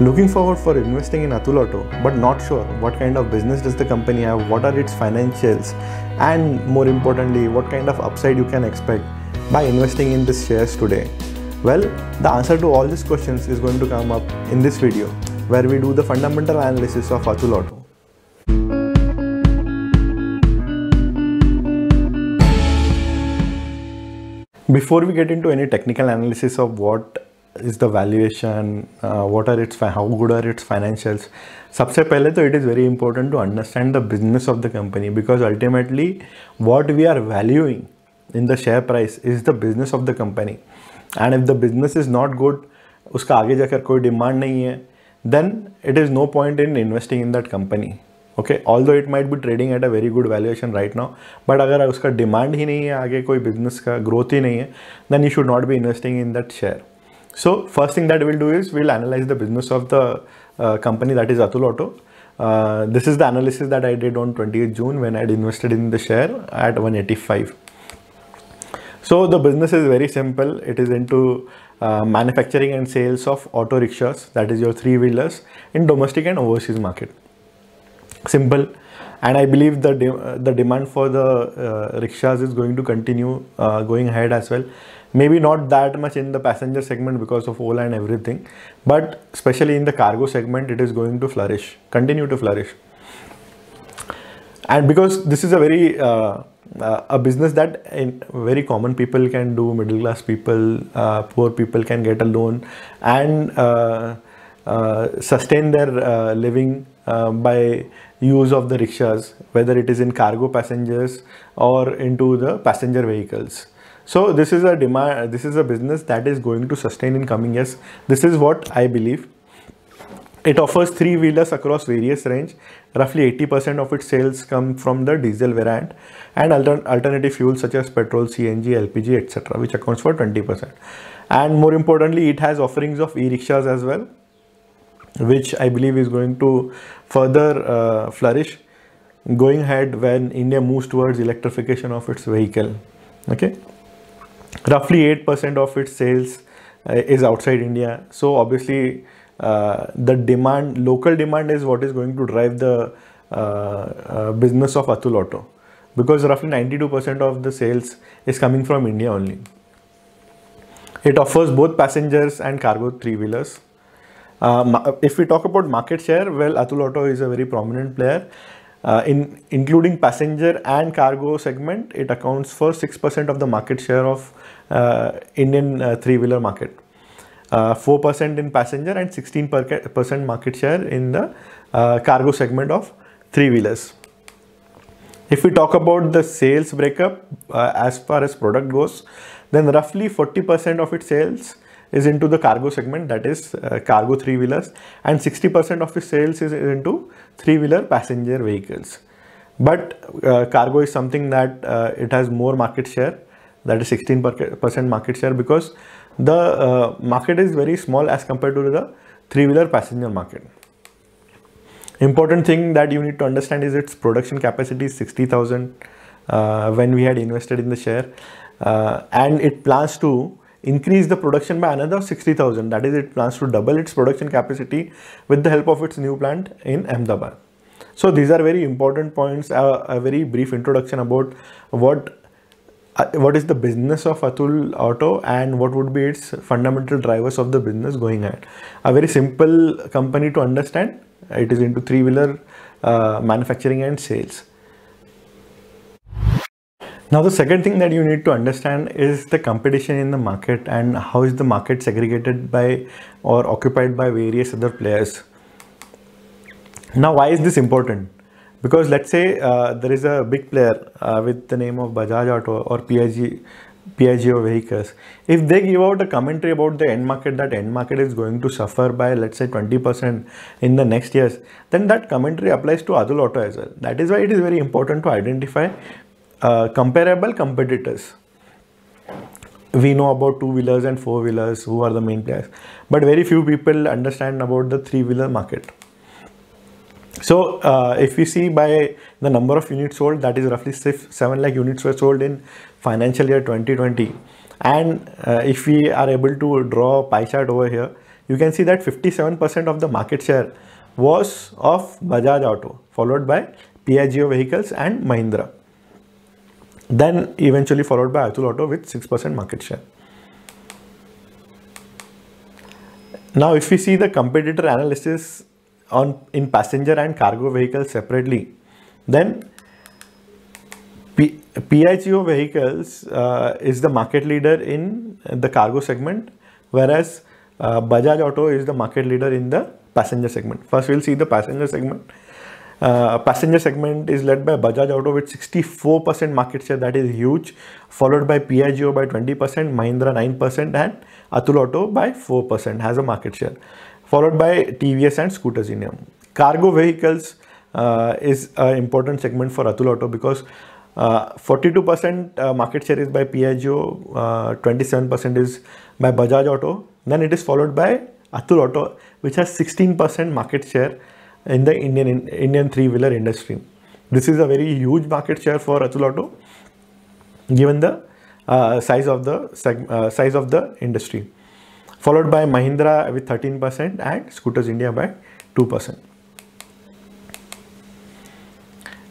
Looking forward for investing in Atul Auto, but not sure what kind of business does the company have, what are its financials, and more importantly, what kind of upside you can expect by investing in these shares today. Well, the answer to all these questions is going to come up in this video where we do the fundamental analysis of Atul Auto. Before we get into any technical analysis of what is the valuation, what are its how good are its financials सबसे पहले तो it is very important to understand the business of the company because ultimately what we are valuing in the share price is the business of the company and if the business is not good उसका आगे जाकर कोई demand नहीं है then it is no point in investing in that company okay all although it might be trading at a very good valuation right now but अगर उसका demand ही नहीं है आगे कोई बिजनेस का ग्रोथ ही नहीं है then you should not be investing in that share So first thing that we'll do is we'll analyze the business of the uh, company that is Atul Auto. Uh, this is the analysis that I did on 28th June when I had invested in the share at 185. So the business is very simple. It is into uh, manufacturing and sales of auto rickshaws, that is your three wheelers in domestic and overseas market. Simple. And I believe the, de uh, the demand for the uh, rickshaws is going to continue uh, going ahead as well maybe not that much in the passenger segment because of all and everything, but especially in the cargo segment, it is going to flourish, continue to flourish. And because this is a very uh, uh, a business that very common people can do, middle class people, uh, poor people can get a loan and uh, uh, sustain their uh, living by use of the rickshaws, whether it is in cargo passengers or into the passenger vehicles. So this is a demand, this is a business that is going to sustain in coming years. This is what I believe. It offers three wheelers across various range. Roughly 80% of its sales come from the diesel variant and alternative fuels such as petrol, CNG, LPG, etc., which accounts for 20%. And more importantly, it has offerings of e-rickshaws as well, which I believe is going to further uh, flourish going ahead when India moves towards electrification of its vehicle. Okay roughly 8% of its sales uh, is outside India. So obviously uh, the demand, local demand is what is going to drive the uh, uh business of Atul Auto because roughly 92% of the sales is coming from India only. It offers both passengers and cargo three-wheelers. Uh, if we talk about market share, well, Atul Auto is a very prominent player uh, in including passenger and cargo segment, it accounts for 6% of the market share of uh, Indian uh, three-wheeler market. 4% uh, in passenger and 16% market share in the uh, cargo segment of three-wheelers. If we talk about the sales breakup uh, as far as product goes, then roughly 40% of its sales is into the cargo segment that is uh, cargo three wheelers and 60% of his sales is into three wheeler passenger vehicles. But uh, cargo is something that uh, it has more market share that is 16% market share because the uh, market is very small as compared to the three wheeler passenger market. Important thing that you need to understand is its production capacity is 60,000 uh, when we had invested in the share uh, and it plans to increase the production by another 60,000. That is, it plans to double its production capacity with the help of its new plant in Ahmedabad. So these are very important points, uh, a very brief introduction about what uh, what is the business of Atul Auto and what would be its fundamental drivers of the business going ahead. A very simple company to understand. It is into three-wheeler uh, manufacturing and sales. Now, the second thing that you need to understand is the competition in the market and how is the market segregated by or occupied by various other players. Now, why is this important? Because let's say uh, there is a big player uh, with the name of Bajaj Auto or PIG, PIGO vehicles. If they give out a commentary about the end market that end market is going to suffer by let's say 20% in the next years, then that commentary applies to Adul Auto as well. That is why it is very important to identify uh, comparable competitors. We know about two-wheelers and four-wheelers who are the main players, but very few people understand about the three-wheeler market. So uh, if we see by the number of units sold, that is roughly 7 lakh units were sold in financial year 2020. And uh, if we are able to draw a pie chart over here, you can see that 57% of the market share was of Bajaj Auto, followed by Piaggio Vehicles and Mahindra. Then eventually followed by Atul Auto with 6% market share. Now if we see the competitor analysis on in passenger and cargo vehicles separately, then PIGO vehicles uh, is the market leader in the cargo segment, whereas uh, Bajaj Auto is the market leader in the passenger segment. First, we'll see the passenger segment. Uh, passenger segment is led by Bajaj Auto with 64% market share, that is huge, followed by Piaggio by 20%, Mahindra 9% and Atul Auto by 4% has a market share, followed by TVS and Scooters Union. Cargo vehicles uh, is an important segment for Atul Auto because 42% uh, uh, market share is by Piaggio, 27% uh, is by Bajaj Auto, then it is followed by Atul Auto which has 16% market share in the Indian Indian three-wheeler industry. This is a very huge market share for Atul Auto, given the uh, size of the uh, size of the industry, followed by Mahindra with 13% and Scooters India by 2%.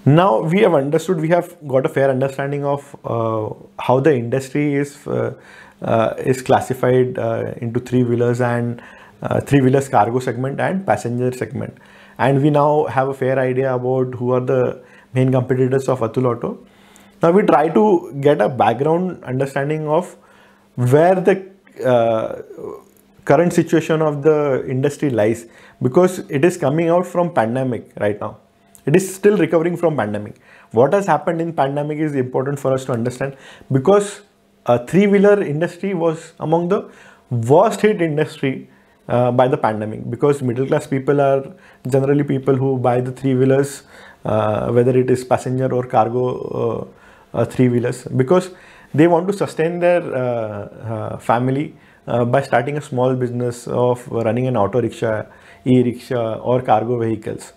Now we have understood, we have got a fair understanding of uh, how the industry is uh, uh, is classified uh, into three wheelers and three wheelers cargo segment and passenger segment and we now have a fair idea about who are the main competitors of Atul Auto. Now we try to get a background understanding of where the uh, current situation of the industry lies because it is coming out from pandemic right now. It is still recovering from pandemic. What has happened in pandemic is important for us to understand because a three-wheeler industry was among the worst hit industry uh, by the pandemic because middle class people are generally people who buy the three wheelers, uh, whether it is passenger or cargo uh, uh, three wheelers, because they want to sustain their uh, family by starting a small business of running an auto rickshaw, e rickshaw, or cargo vehicles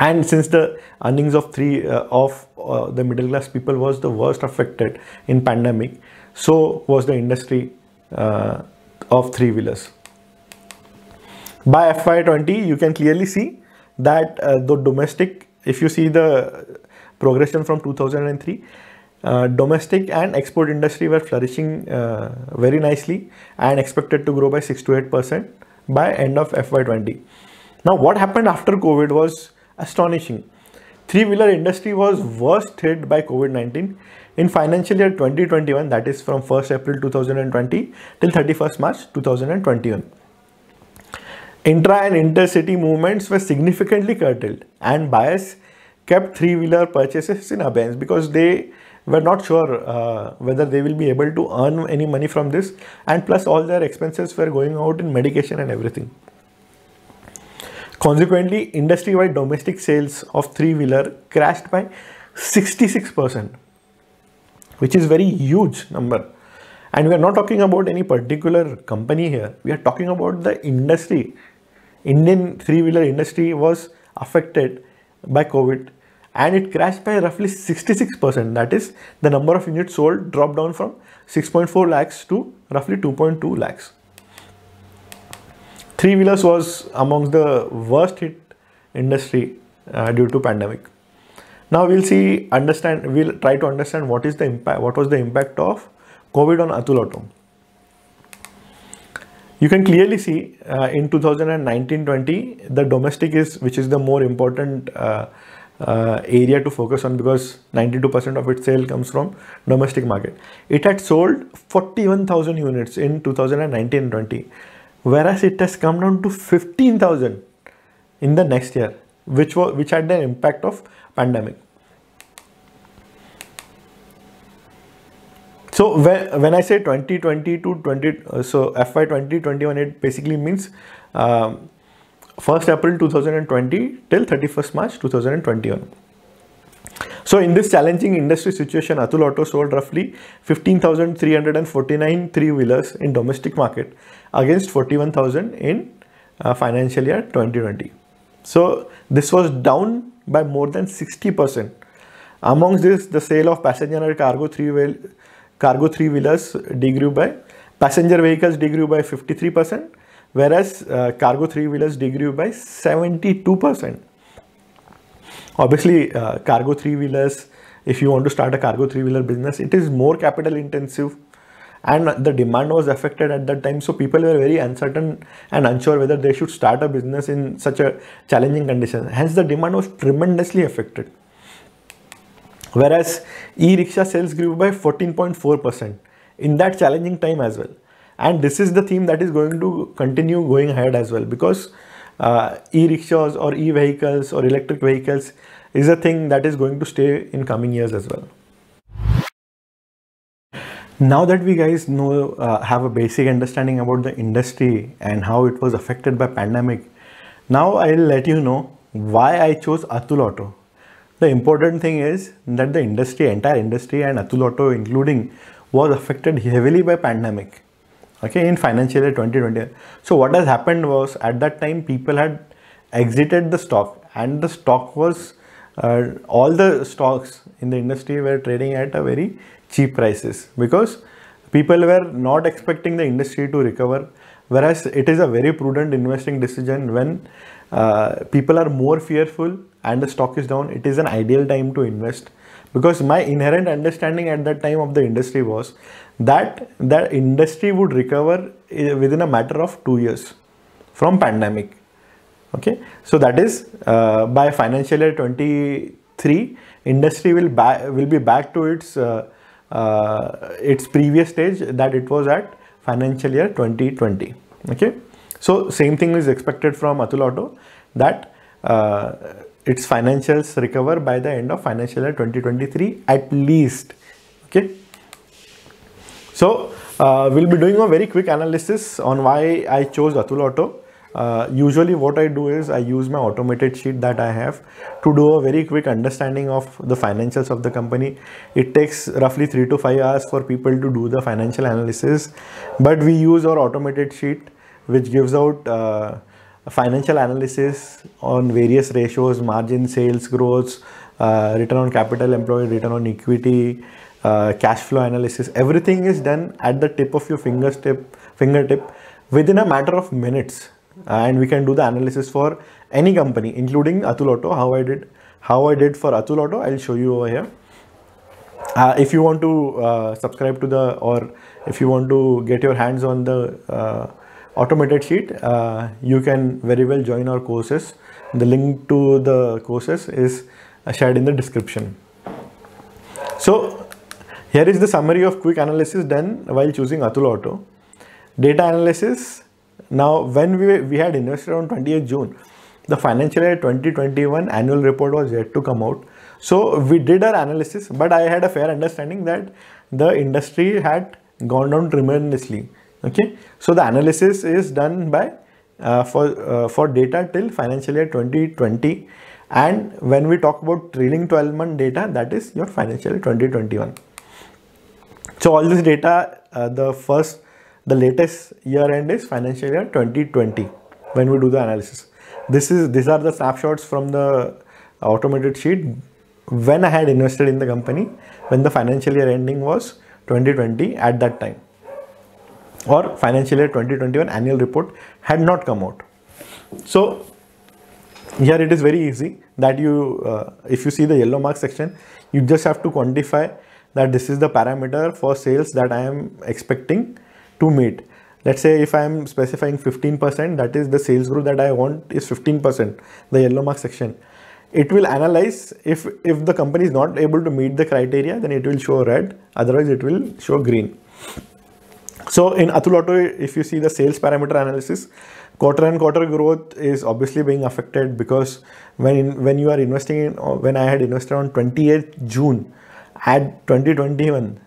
and since the earnings of three uh, of uh, the middle class people was the worst affected in pandemic so was the industry uh, of three wheelers by FY20 you can clearly see that uh, the domestic if you see the progression from 2003 uh, domestic and export industry were flourishing uh, very nicely and expected to grow by 6 to 8 percent by end of FY20 now what happened after COVID was astonishing three-wheeler industry was worst hit by COVID-19 in financial year 2021 that is from 1st April 2020 till 31st March 2021 Intra and intercity movements were significantly curtailed and buyers kept three-wheeler purchases in abeyance because they were not sure uh, whether they will be able to earn any money from this and plus all their expenses were going out in medication and everything. Consequently, industry-wide domestic sales of three-wheeler crashed by 66%, which is very huge number. And we are not talking about any particular company here. We are talking about the industry. Indian three-wheeler industry was affected by COVID and it crashed by roughly 66%. That is the number of units sold dropped down from 6.4 lakhs to roughly 2.2 lakhs. Three-wheelers was amongst the worst hit industry uh, due to pandemic. Now we'll see, understand, we'll try to understand what is the impact, what was the impact of COVID on Atul Auto. You can clearly see uh, in 2019-20 the domestic is which is the more important uh, uh, area to focus on because 92% of its sale comes from domestic market. It had sold 41,000 units in 2019-20 whereas it has come down to 15,000 in the next year which was which had the impact of pandemic. So when, when I say 2020 to 20, uh, so FY 2021, it basically means um, 1st April 2020 till 31st March 2021. So in this challenging industry situation, Atul Auto sold roughly 15,349 three-wheelers in domestic market against 41,000 in uh, financial year 2020. So this was down by more than 60%. Amongst this, the sale of passenger and cargo three-wheel cargo three wheelers degrew by, passenger vehicles degrew by 53%, whereas uh, cargo three wheelers degrew by 72%. Obviously, uh, cargo three wheelers, if you want to start a cargo three wheeler business, it is more capital intensive and the demand was affected at that time. So people were very uncertain and unsure whether they should start a business in such a challenging condition. Hence the demand was tremendously affected. Whereas e-rickshaw sales grew by 14.4% in that challenging time as well. And this is the theme that is going to continue going ahead as well because uh, e-rickshaws or e-vehicles or electric vehicles is a thing that is going to stay in coming years as well. Now that we guys know, uh, have a basic understanding about the industry and how it was affected by pandemic, now I'll let you know why I chose Atul Auto. The important thing is that the industry, entire industry and Atul Auto including was affected heavily by pandemic. Okay, in financial year 2020. So what has happened was at that time people had exited the stock and the stock was uh, all the stocks in the industry were trading at a very cheap prices because people were not expecting the industry to recover whereas it is a very prudent investing decision when uh, people are more fearful and the stock is down, it is an ideal time to invest because my inherent understanding at that time of the industry was that the industry would recover eh, within a matter of two years from pandemic. Okay, so that is uh, by financial year 23, industry will will be back to its uh, uh, its previous stage that it was at financial year 2020. Okay, so same thing is expected from Atul Auto that uh, its financials recover by the end of financial year 2023 at least okay so uh, we'll be doing a very quick analysis on why I chose Atul Auto. Uh, usually what I do is I use my automated sheet that I have to do a very quick understanding of the financials of the company. It takes roughly 3 to 5 hours for people to do the financial analysis but we use our automated sheet which gives out uh, financial analysis on various ratios, margin, sales growth, uh, return on capital employed, return on equity, uh, cash flow analysis. Everything is done at the tip of your fingertip, fingertip within a matter of minutes. And we can do the analysis for any company, including Atul Auto, how I did, how I did for Atul Auto. I'll show you over here. Uh, if you want to uh, subscribe to the, or if you want to get your hands on the uh, automated sheet, uh, you can very well join our courses. The link to the courses is shared in the description. So here is the summary of quick analysis done while choosing Atul Auto. Data analysis. Now, when we, we had invested on 28th June, the financial year 2021 annual report was yet to come out. So we did our analysis, but I had a fair understanding that the industry had gone down tremendously okay so the analysis is done by uh, for uh, for data till financial year 2020 and when we talk about trailing 12 month data that is your financial 2021 so all this data uh, the first the latest year end is financial year 2020 when we do the analysis this is these are the snapshots from the automated sheet when i had invested in the company when the financial year ending was 2020 at that time or financial year 2021 annual report had not come out. So here it is very easy that you, uh, if you see the yellow mark section, you just have to quantify that this is the parameter for sales that I am expecting to meet. Let's say if I am specifying 15%, that is the sales growth that I want is 15%, the yellow mark section. It will analyze if, if the company is not able to meet the criteria, then it will show red, otherwise it will show green. So in Atul Auto, if you see the sales parameter analysis, quarter and quarter growth is obviously being affected because when when you are investing in, when I had invested on 28th June at 2021,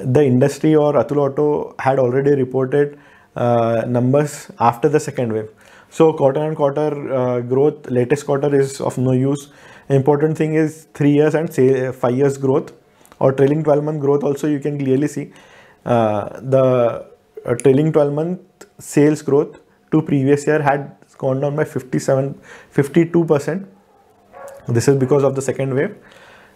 the industry or Atul Auto had already reported uh, numbers after the second wave. So quarter and quarter uh, growth, latest quarter is of no use. Important thing is three years and say five years growth or trailing 12 month growth also you can clearly see uh, the uh, trailing 12 month sales growth to previous year had gone down by 57 52 percent this is because of the second wave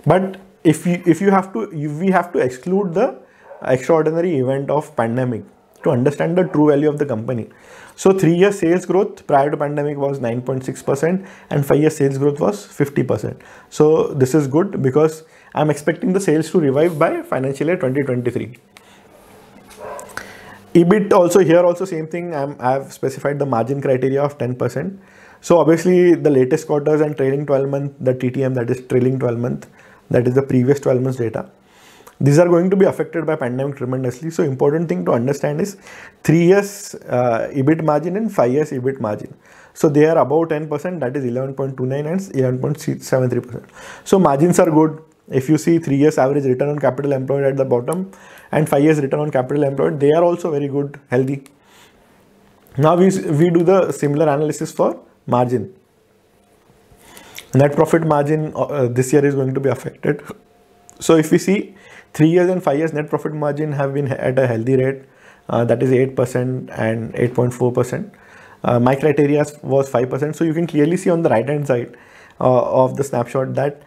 but if you if you have to we have to exclude the extraordinary event of pandemic to understand the true value of the company so three year sales growth prior to pandemic was 9.6 percent and five year sales growth was 50 percent so this is good because i'm expecting the sales to revive by financial year 2023 EBIT also here also same thing. I'm, I've specified the margin criteria of 10%. So obviously the latest quarters and trailing 12 month, the TTM that is trailing 12 month, that is the previous 12 months data. These are going to be affected by pandemic tremendously. So important thing to understand is three years uh, EBIT margin and five years EBIT margin. So they are above 10%, that is 11.29 and 11.73%. So margins are good. If you see three years average return on capital employed at the bottom, and 5 years return on capital employed, they are also very good, healthy. Now we, we do the similar analysis for margin. Net profit margin uh, uh this year is going to be affected. So if we see 3 years and 5 years net profit margin have been at a healthy rate uh, that is 8% and 8.4%. Uh, my criteria was 5%. So you can clearly see on the right hand side uh, of the snapshot that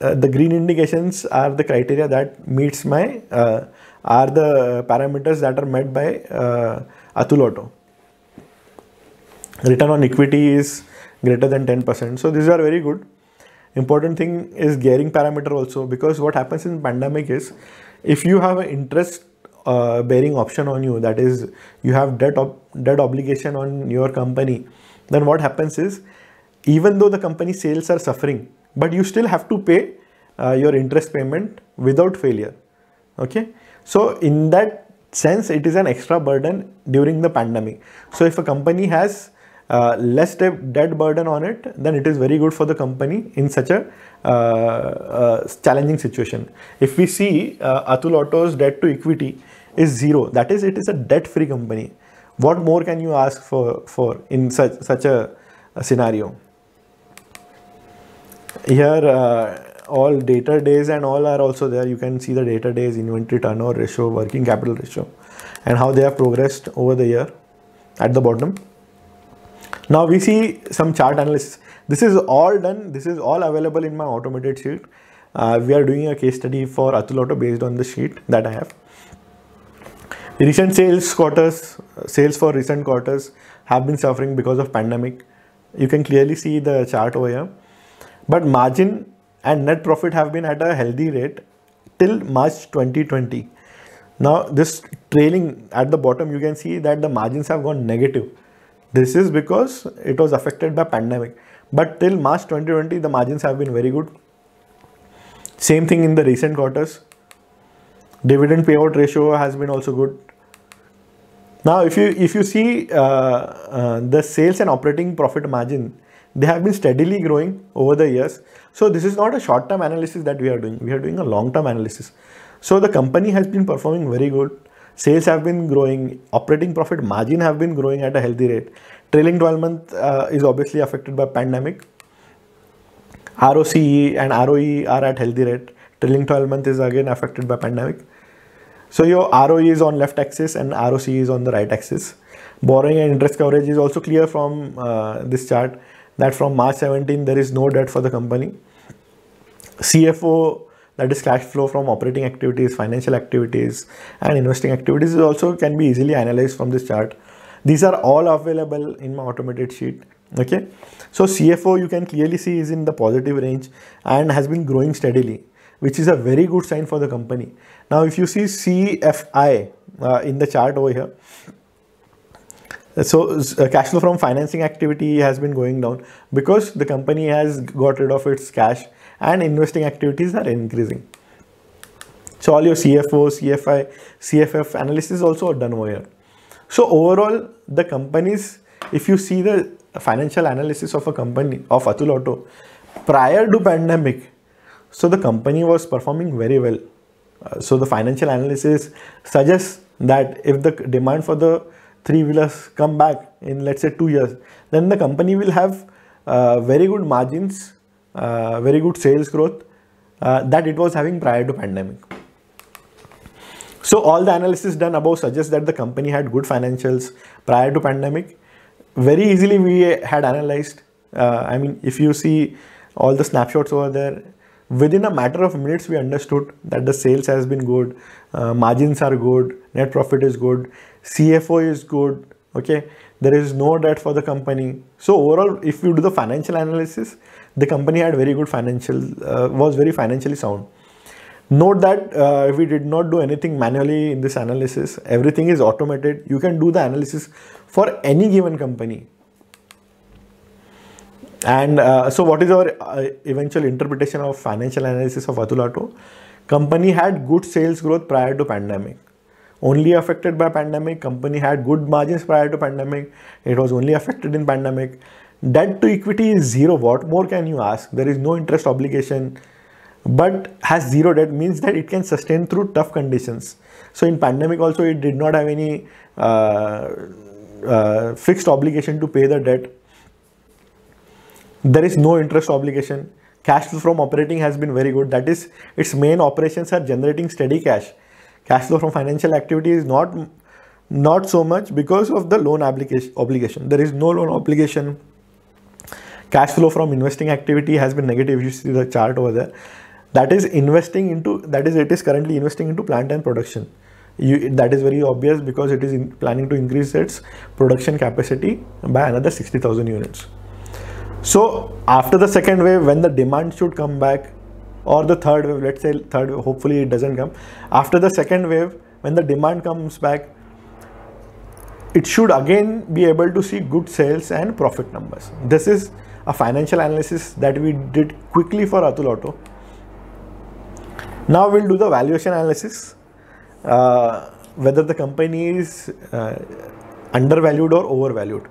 uh, the green indications are the criteria that meets my uh, are the parameters that are met by uh, Atul Auto. Return on equity is greater than 10%. So these are very good. Important thing is gearing parameter also because what happens in pandemic is if you have an interest uh, bearing option on you that is you have debt, debt obligation on your company then what happens is even though the company sales are suffering but you still have to pay uh, your interest payment without failure okay so in that sense, it is an extra burden during the pandemic. So if a company has uh, less debt burden on it, then it is very good for the company in such a uh, uh, challenging situation. If we see uh, Atul Auto's debt to equity is zero, that is, it is a debt-free company. What more can you ask for, for in such, such a, a scenario? Here, uh, all data days and all are also there you can see the data days inventory turnover ratio working capital ratio and how they have progressed over the year at the bottom now we see some chart analysis this is all done this is all available in my automated sheet uh, we are doing a case study for Atul Auto based on the sheet that I have recent sales quarters sales for recent quarters have been suffering because of pandemic you can clearly see the chart over here but margin and net profit have been at a healthy rate till March 2020. Now this trailing at the bottom you can see that the margins have gone negative. This is because it was affected by pandemic. But till March 2020 the margins have been very good. Same thing in the recent quarters. Dividend payout ratio has been also good. Now if you if you see uh, uh, the sales and operating profit margin they have been steadily growing over the years so this is not a short-term analysis that we are doing. We are doing a long-term analysis. So the company has been performing very good. Sales have been growing. Operating profit margin have been growing at a healthy rate. Trailing 12 month uh, is obviously affected by pandemic. ROCE and ROE are at healthy rate. Trailing 12 month is again affected by pandemic. So your ROE is on left axis and ROCE is on the right axis. Borrowing and interest coverage is also clear from uh, this chart that from March 17 there is no debt for the company. CFO that is cash flow from operating activities, financial activities and investing activities also can be easily analyzed from this chart. These are all available in my automated sheet. Okay. So CFO you can clearly see is in the positive range and has been growing steadily which is a very good sign for the company. Now if you see CFI uh, in the chart over here so uh, cash flow from financing activity has been going down because the company has got rid of its cash and investing activities are increasing. So all your CFO, CFI, CFF analysis also are done over here. So overall, the companies, if you see the financial analysis of a company of Atul Auto prior to pandemic, so the company was performing very well. Uh, so the financial analysis suggests that if the demand for the three wheelers come back in let's say two years, then the company will have uh, very good margins, uh, very good sales growth uh, that it was having prior to pandemic. So all the analysis done above suggests that the company had good financials prior to pandemic. Very easily we had analyzed. Uh, I mean, if you see all the snapshots over there, within a matter of minutes we understood that the sales has been good uh, margins are good net profit is good CFO is good. Okay. There is no debt for the company. So overall, if you do the financial analysis, the company had very good financial, uh, was very financially sound. Note that uh, we did not do anything manually in this analysis. Everything is automated. You can do the analysis for any given company. And uh, so what is our uh, eventual interpretation of financial analysis of Atulato? Company had good sales growth prior to pandemic only affected by pandemic. Company had good margins prior to pandemic. It was only affected in pandemic. Debt to equity is zero. What more can you ask? There is no interest obligation, but has zero debt means that it can sustain through tough conditions. So in pandemic also it did not have any uh, uh, fixed obligation to pay the debt. There is no interest obligation. Cash flow from operating has been very good. That is, its main operations are generating steady cash cash flow from financial activity is not not so much because of the loan application obligation there is no loan obligation cash flow from investing activity has been negative you see the chart over there that is investing into that is it is currently investing into plant and production you, that is very obvious because it is in, planning to increase its production capacity by another 60000 units so after the second wave when the demand should come back or the third wave let's say third wave, hopefully it doesn't come after the second wave when the demand comes back it should again be able to see good sales and profit numbers this is a financial analysis that we did quickly for atul auto now we'll do the valuation analysis uh, whether the company is uh, undervalued or overvalued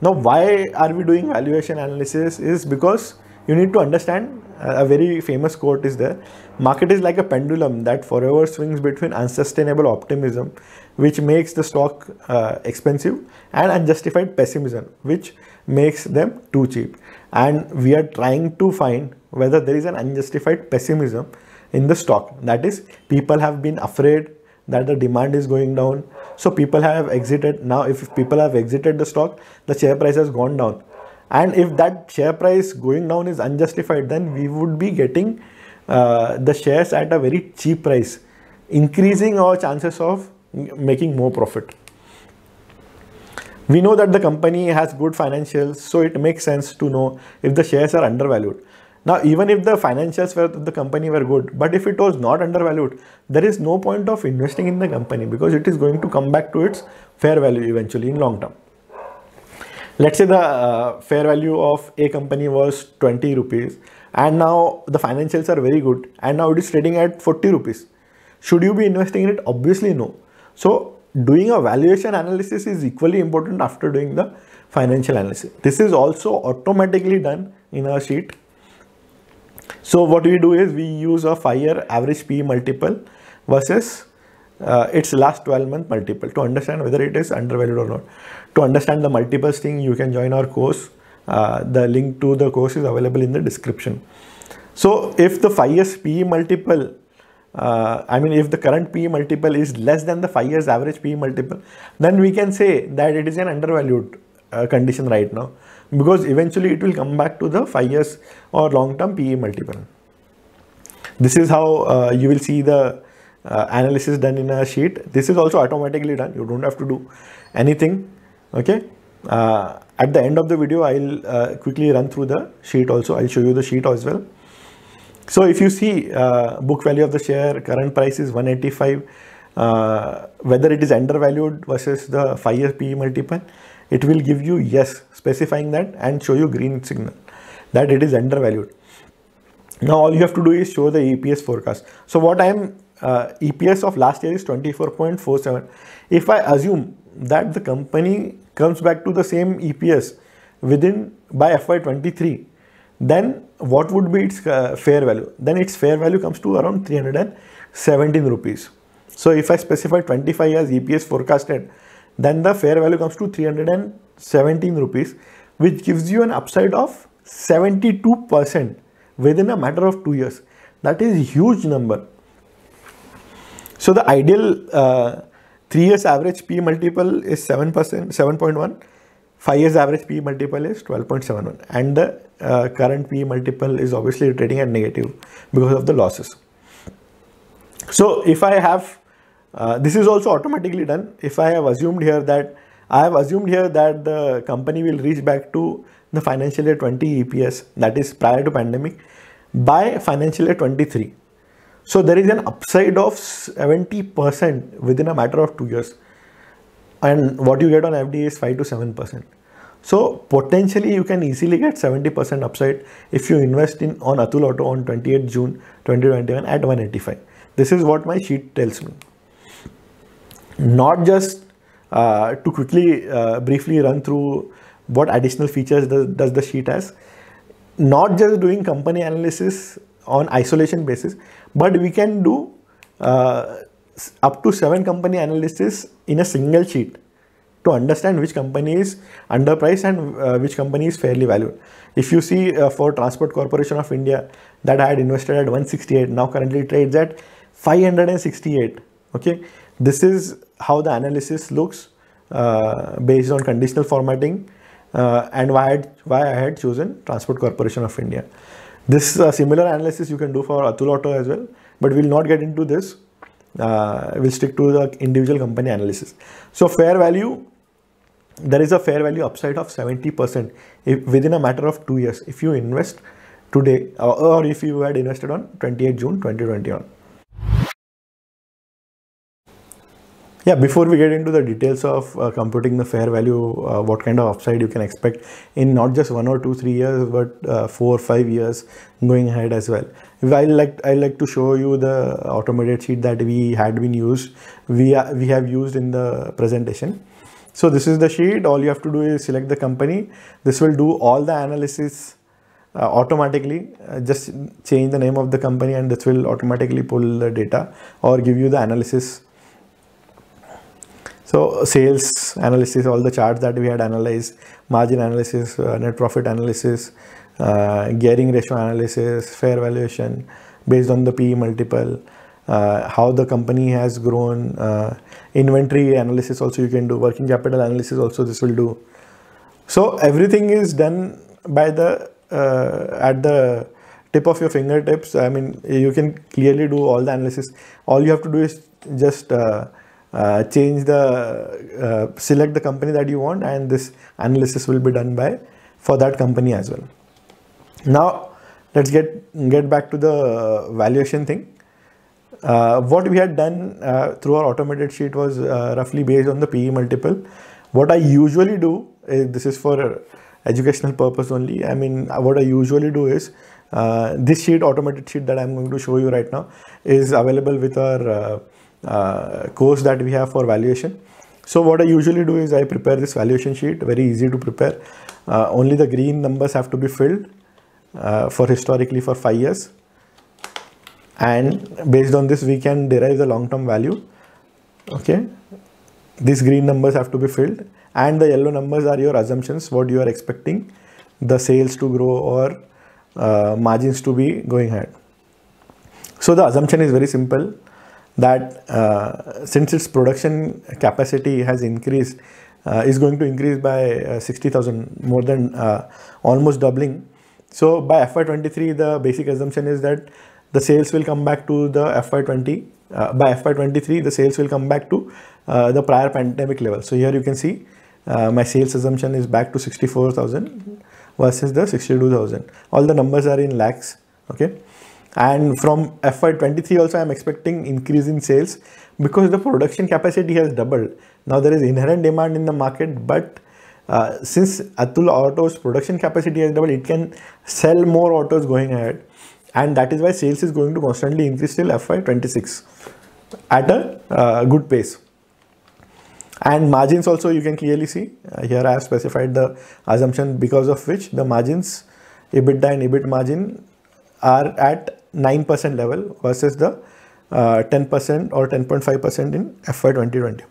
now why are we doing valuation analysis is because you need to understand a very famous quote is there market is like a pendulum that forever swings between unsustainable optimism which makes the stock uh, expensive and unjustified pessimism which makes them too cheap and we are trying to find whether there is an unjustified pessimism in the stock that is people have been afraid that the demand is going down so people have exited now if people have exited the stock the share price has gone down and if that share price going down is unjustified then we would be getting uh, the shares at a very cheap price increasing our chances of making more profit we know that the company has good financials so it makes sense to know if the shares are undervalued now even if the financials of the company were good but if it was not undervalued there is no point of investing in the company because it is going to come back to its fair value eventually in long term let's say the uh, fair value of a company was 20 rupees and now the financials are very good and now it is trading at 40 rupees should you be investing in it obviously no so doing a valuation analysis is equally important after doing the financial analysis this is also automatically done in our sheet so what we do is we use a 5 year average P multiple versus uh, its last 12 month multiple to understand whether it is undervalued or not. To understand the multiples thing, you can join our course. Uh, the link to the course is available in the description. So if the 5 years PE multiple, uh, I mean if the current PE multiple is less than the 5 years average PE multiple, then we can say that it is an undervalued uh, condition right now because eventually it will come back to the 5 years or long term PE multiple. This is how uh, you will see the uh, analysis done in a sheet. This is also automatically done. You don't have to do anything. Okay. Uh, at the end of the video, I'll uh, quickly run through the sheet also. I'll show you the sheet as well. So if you see uh, book value of the share, current price is 185, uh, whether it is undervalued versus the 5 year PE multiple, it will give you yes, specifying that and show you green signal that it is undervalued. Now all you have to do is show the EPS forecast. So what I am uh, EPS of last year is 24.47. If I assume that the company comes back to the same EPS within by FY23, then what would be its uh, fair value? Then its fair value comes to around 317 rupees. So if I specify 25 as EPS forecasted, then the fair value comes to 317 rupees, which gives you an upside of 72% within a matter of two years. That is a huge number. So the ideal uh, three years average P multiple is 7%, 7.1. Five years average P multiple is 12.71. And the uh, current P multiple is obviously trading at negative because of the losses. So if I have, uh, this is also automatically done. If I have assumed here that, I have assumed here that the company will reach back to the financial year 20 EPS that is prior to pandemic by financial year 23. So there is an upside of 70% within a matter of two years. And what you get on FD is 5 to 7%. So potentially you can easily get 70% upside if you invest in on Atul Auto on 28 June 2021 at 185. This is what my sheet tells me. Not just uh, to quickly uh, briefly run through what additional features does, does the sheet has. Not just doing company analysis on isolation basis, but we can do uh, up to seven company analysis in a single sheet to understand which company is underpriced and uh, which company is fairly valued. If you see uh, for Transport Corporation of India that I had invested at 168, now currently trades at 568. Okay, this is how the analysis looks uh, based on conditional formatting uh, and why why I had chosen Transport Corporation of India. This a similar analysis you can do for Atul Auto as well, but we'll not get into this. Uh, we'll stick to the individual company analysis. So fair value, there is a fair value upside of 70% within a matter of two years. If you invest today or if you had invested on 28 June 2021. Yeah, before we get into the details of uh, computing the fair value, uh, what kind of upside you can expect in not just one or two, three years, but uh, four or five years going ahead as well. I like I like to show you the automated sheet that we had been used, we uh, we have used in the presentation. So this is the sheet. All you have to do is select the company. This will do all the analysis uh, automatically uh, just change the name of the company and this will automatically pull the data or give you the analysis so sales analysis, all the charts that we had analyzed, margin analysis, uh, net profit analysis, uh, gearing ratio analysis, fair valuation based on the PE multiple, uh, how the company has grown, uh, inventory analysis also you can do, working capital analysis also this will do. So everything is done by the uh, at the tip of your fingertips. I mean, you can clearly do all the analysis. All you have to do is just uh, uh, change the uh, select the company that you want and this analysis will be done by for that company as well now let's get get back to the valuation thing uh, what we had done uh, through our automated sheet was uh, roughly based on the PE multiple what I usually do is, uh, this is for educational purpose only I mean what I usually do is this sheet automated sheet that I'm going to show you right now is available with our uh, course that we have for valuation. So what I usually do is I prepare this valuation sheet, very easy to prepare. Uh, only the green numbers have to be filled uh, for historically for five years. And based on this, we can derive the long-term value. Okay. These green numbers have to be filled and the yellow numbers are your assumptions, what you are expecting the sales to grow or uh, margins to be going ahead. So the assumption is very simple that uh, since its production capacity has increased, uh, is going to increase by uh, 60,000, more than uh, almost doubling. So by FY23, the basic assumption is that the sales will come back to the FY20. Uh, by FY23, the sales will come back to uh, the prior pandemic level. So here you can see my sales assumption is back to 64,000 versus the 62,000. All the numbers are in lakhs. Okay and from FY23 also I'm expecting increase in sales because the production capacity has doubled. Now there is inherent demand in the market but uh, since Atul Auto's production capacity has doubled, it can sell more autos going ahead and that is why sales is going to constantly increase till FY26 at a uh, good pace. And margins also you can clearly see uh, here I have specified the assumption because of which the margins EBITDA and EBIT margin are at 9% level versus the 10% uh, or 10.5% in FY 2020.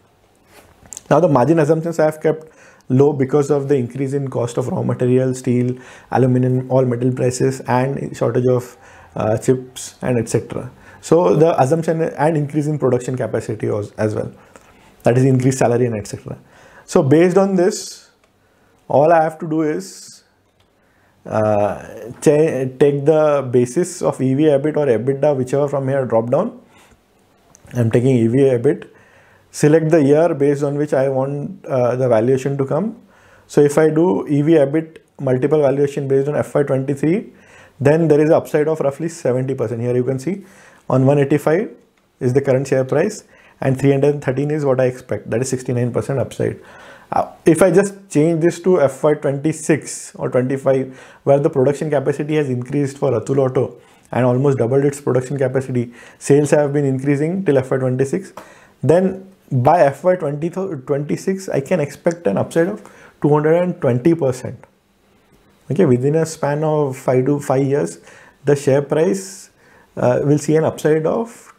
Now the margin assumptions I have kept low because of the increase in cost of raw material, steel, aluminum, all metal prices and shortage of uh, chips and etc. So the assumption and increase in production capacity as well. That is increased salary and etc. So based on this, all I have to do is uh, take the basis of EV EBIT or EBITDA whichever from here drop down I'm taking EV EBIT select the year based on which I want uh, the valuation to come so if I do EV EBIT multiple valuation based on FY23 then there is upside of roughly 70% here you can see on 185 is the current share price and 313 is what I expect that is 69% upside uh, if I just change this to FY26 or 25, where the production capacity has increased for Atul Auto and almost doubled its production capacity, sales have been increasing till FY26, then by FY26, I can expect an upside of 220%. Okay, within a span of 5 to 5 years, the share price uh, will see an upside of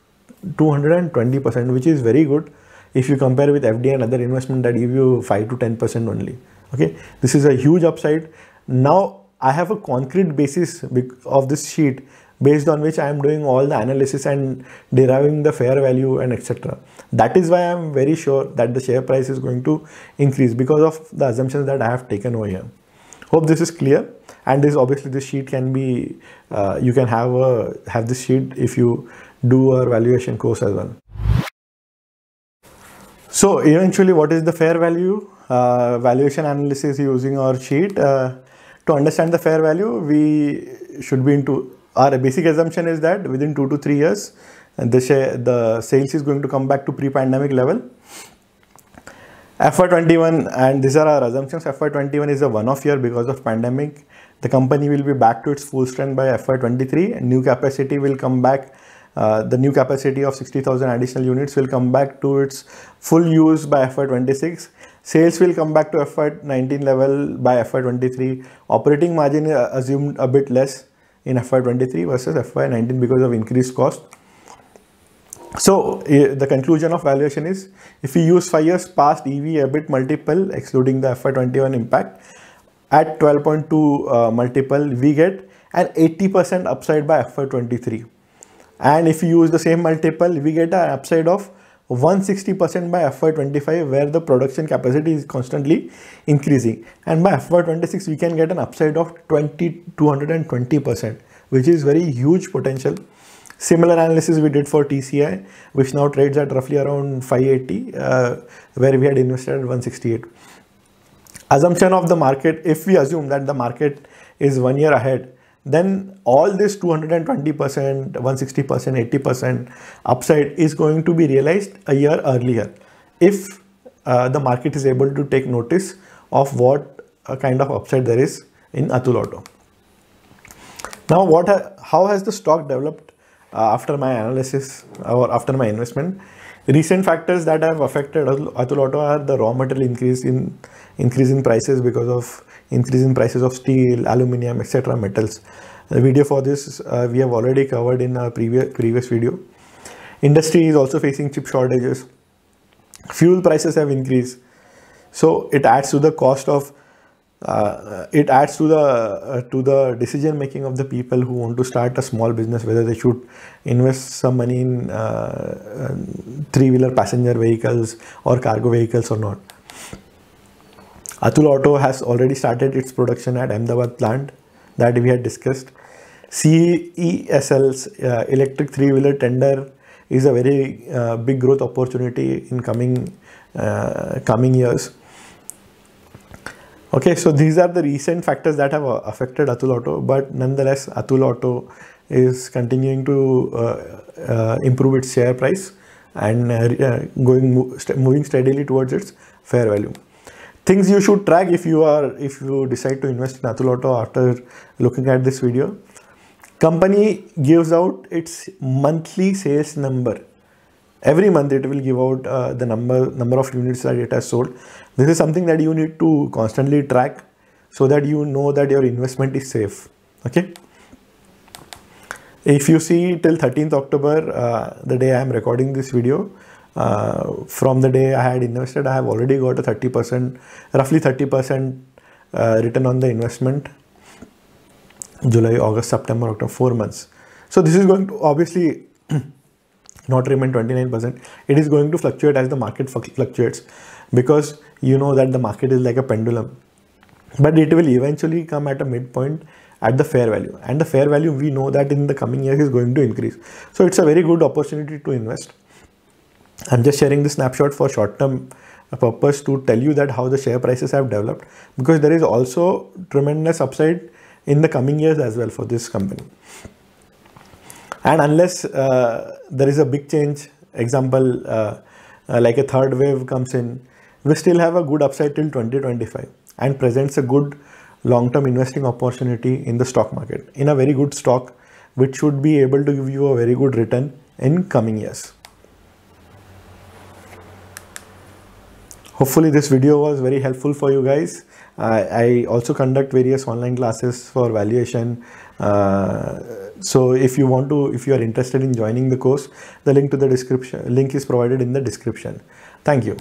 220%, which is very good if you compare with FD and other investment that give you 5 to 10% only. Okay, this is a huge upside. Now I have a concrete basis of this sheet based on which I am doing all the analysis and deriving the fair value and etc. That is why I am very sure that the share price is going to increase because of the assumptions that I have taken over here. Hope this is clear and this obviously this sheet can be uh, you can have a have this sheet if you do a valuation course as well. So eventually, what is the fair value? Uh, valuation analysis using our sheet. Uh, to understand the fair value, we should be into our basic assumption is that within two to three years, the share, the sales is going to come back to pre-pandemic level. FY21 and these are our assumptions. FY21 is a one-off year because of pandemic. The company will be back to its full strength by FY23. New capacity will come back uh, the new capacity of 60,000 additional units will come back to its full use by FY26. Sales will come back to FY19 level by FY23. Operating margin uh, assumed a bit less in FY23 versus FY19 because of increased cost. So the conclusion of valuation is if we use 5 years past EV EBIT multiple excluding the FY21 impact at 12.2 uh, multiple we get an 80% upside by FY23 and if you use the same multiple we get an upside of 160% by FY25 where the production capacity is constantly increasing and by FY26 we can get an upside of 220% which is very huge potential similar analysis we did for TCI which now trades at roughly around 580 uh, where we had invested at 168 assumption of the market if we assume that the market is one year ahead then all this 220%, 160%, 80% upside is going to be realized a year earlier if uh, the market is able to take notice of what uh, kind of upside there is in Atul Auto. Now, what ha how has the stock developed uh, after my analysis or after my investment? Recent factors that have affected Atul Auto are the raw material increase in increase in prices because of increase in prices of steel, aluminium, etc. metals. The video for this uh, we have already covered in a previous previous video. Industry is also facing chip shortages. Fuel prices have increased. So it adds to the cost of uh, it adds to the uh, to the decision making of the people who want to start a small business whether they should invest some money in uh, uh three wheeler passenger vehicles or cargo vehicles or not Atul Auto has already started its production at Ahmedabad plant that we had discussed. CESL's uh, electric three-wheeler tender is a very uh, big growth opportunity in coming uh, coming years. Okay, so these are the recent factors that have uh, affected Atul Auto, but nonetheless, Atul Auto is continuing to uh, uh, improve its share price and going moving steadily towards its fair value things you should track if you are if you decide to invest in Atul after looking at this video. Company gives out its monthly sales number. Every month it will give out uh, the number number of units that it has sold. This is something that you need to constantly track so that you know that your investment is safe. Okay. If you see till 13th October, uh, the day I am recording this video, uh, from the day I had invested, I have already got a 30%, roughly 30% uh, return on the investment. July, August, September, October, four months. So this is going to obviously not remain 29%. It is going to fluctuate as the market fluctuates because you know that the market is like a pendulum. But it will eventually come at a midpoint at the fair value. And the fair value we know that in the coming years is going to increase. So it's a very good opportunity to invest. I'm just sharing this snapshot for short-term purpose to tell you that how the share prices have developed because there is also tremendous upside in the coming years as well for this company. And unless uh, there is a big change, example, uh, uh, like a third wave comes in, we still have a good upside till 2025 and presents a good long-term investing opportunity in the stock market in a very good stock which should be able to give you a very good return in coming years. hopefully this video was very helpful for you guys I, I also conduct various online classes for valuation uh, so if you want to if you are interested in joining the course the link to the description link is provided in the description thank you